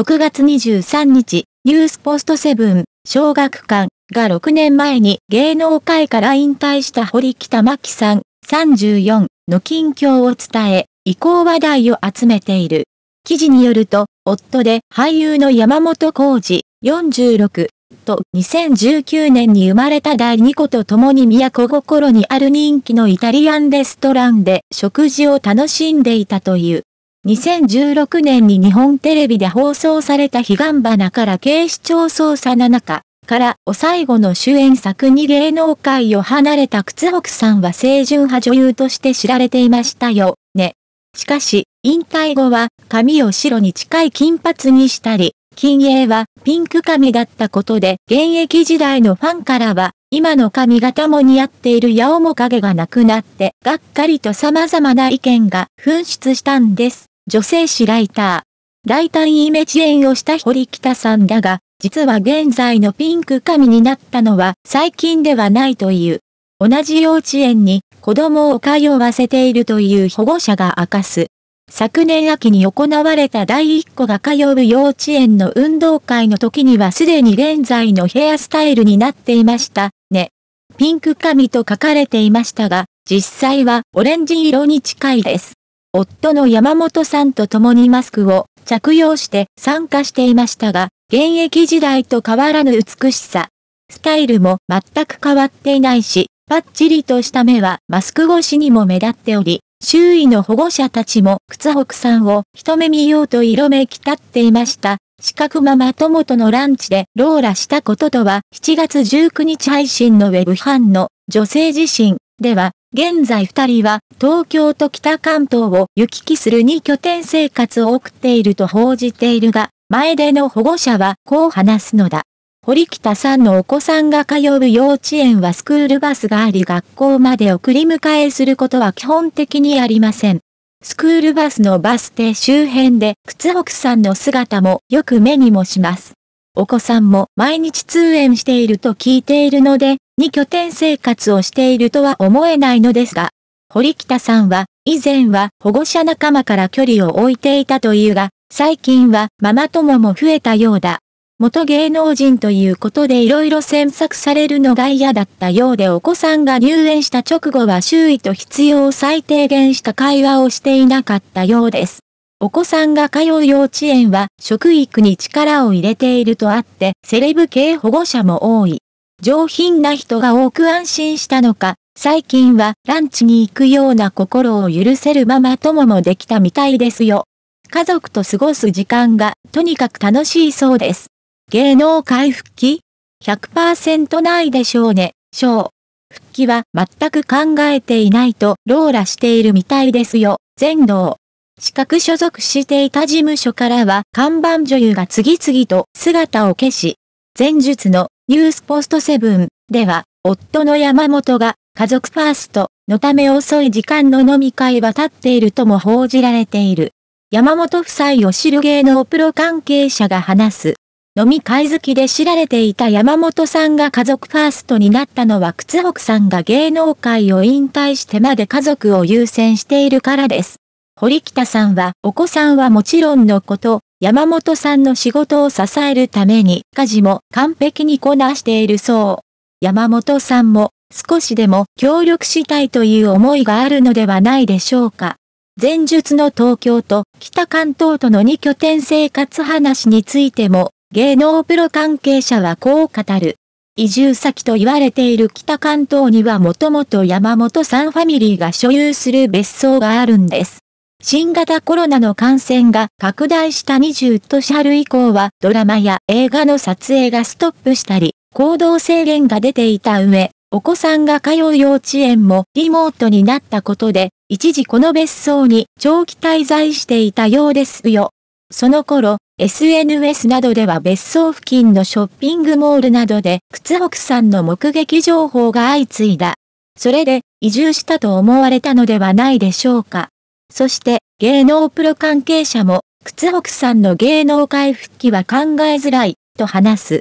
6月23日、ニュースポストセブン、小学館が6年前に芸能界から引退した堀北真希さん、34の近況を伝え、移行話題を集めている。記事によると、夫で俳優の山本浩二、46と2019年に生まれた第2子と共に都心にある人気のイタリアンレストランで食事を楽しんでいたという。2016年に日本テレビで放送された悲願花から警視庁捜査7中からお最後の主演作に芸能界を離れた靴北さんは清純派女優として知られていましたよね。しかし、引退後は髪を白に近い金髪にしたり、金鋭はピンク髪だったことで現役時代のファンからは今の髪型も似合っている八尾も影がなくなってがっかりと様々な意見が噴出したんです。女性誌ライター。大胆イメチェンをした堀北さんだが、実は現在のピンク髪になったのは最近ではないという。同じ幼稚園に子供を通わせているという保護者が明かす。昨年秋に行われた第1個が通う幼稚園の運動会の時にはすでに現在のヘアスタイルになっていましたね。ピンク髪と書かれていましたが、実際はオレンジ色に近いです。夫の山本さんと共にマスクを着用して参加していましたが、現役時代と変わらぬ美しさ。スタイルも全く変わっていないし、パッチリとした目はマスク越しにも目立っており、周囲の保護者たちも靴北さんを一目見ようと色めきたっていました。四角ママ友とのランチでローラしたこととは7月19日配信のウェブ版の女性自身では現在二人は東京と北関東を行き来する2拠点生活を送っていると報じているが、前での保護者はこう話すのだ。堀北さんのお子さんが通う幼稚園はスクールバスがあり学校まで送り迎えすることは基本的にありません。スクールバスのバス停周辺で靴北さんの姿もよく目にもします。お子さんも毎日通園していると聞いているので、に拠点生活をしているとは思えないのですが、堀北さんは、以前は保護者仲間から距離を置いていたというが、最近はママ友も増えたようだ。元芸能人ということで色々詮索されるのが嫌だったようでお子さんが入園した直後は周囲と必要最低限した会話をしていなかったようです。お子さんが通う幼稚園は食育に力を入れているとあってセレブ系保護者も多い。上品な人が多く安心したのか、最近はランチに行くような心を許せるママ友もできたみたいですよ。家族と過ごす時間がとにかく楽しいそうです。芸能界復帰 ?100% ないでしょうね、賞。復帰は全く考えていないとローラしているみたいですよ、全道。資格所属していた事務所からは看板女優が次々と姿を消し、前述のニュースポストセブンでは、夫の山本が家族ファーストのため遅い時間の飲み会は立っているとも報じられている。山本夫妻を知る芸能プロ関係者が話す。飲み会好きで知られていた山本さんが家族ファーストになったのは靴北さんが芸能界を引退してまで家族を優先しているからです。堀北さんはお子さんはもちろんのこと、山本さんの仕事を支えるために家事も完璧にこなしているそう。山本さんも少しでも協力したいという思いがあるのではないでしょうか。前述の東京と北関東との2拠点生活話についても芸能プロ関係者はこう語る。移住先と言われている北関東にはもともと山本さんファミリーが所有する別荘があるんです。新型コロナの感染が拡大した20年春以降はドラマや映画の撮影がストップしたり、行動制限が出ていた上、お子さんが通う幼稚園もリモートになったことで、一時この別荘に長期滞在していたようですよ。その頃、SNS などでは別荘付近のショッピングモールなどで、靴北さんの目撃情報が相次いだ。それで、移住したと思われたのではないでしょうか。そして芸能プロ関係者も、靴北さんの芸能界復帰は考えづらい、と話す。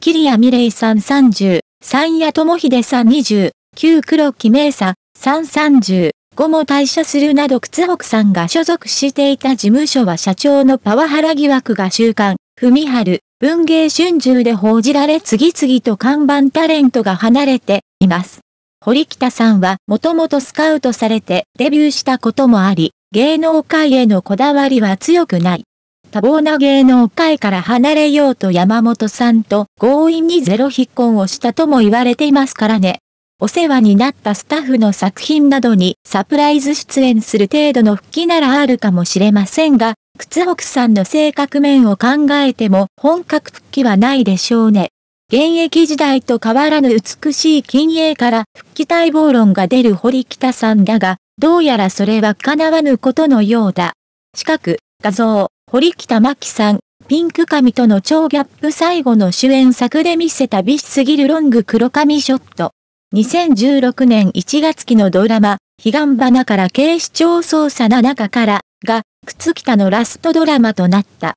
桐谷美玲さん30、三谷智秀さん20、旧黒木明さん330、後も退社するなど靴北さんが所属していた事務所は社長のパワハラ疑惑が週刊、文春、文芸春秋で報じられ次々と看板タレントが離れています。堀北さんはもともとスカウトされてデビューしたこともあり、芸能界へのこだわりは強くない。多忙な芸能界から離れようと山本さんと強引にゼロ引っ婚をしたとも言われていますからね。お世話になったスタッフの作品などにサプライズ出演する程度の復帰ならあるかもしれませんが、靴北さんの性格面を考えても本格復帰はないでしょうね。現役時代と変わらぬ美しい金鋭から復帰待望論が出る堀北さんだが、どうやらそれは叶わぬことのようだ。近く、画像、堀北真希さん、ピンク髪との超ギャップ最後の主演作で見せた美しすぎるロング黒髪ショット。2016年1月期のドラマ、悲願花から警視庁捜査な中から、が、靴北のラストドラマとなった。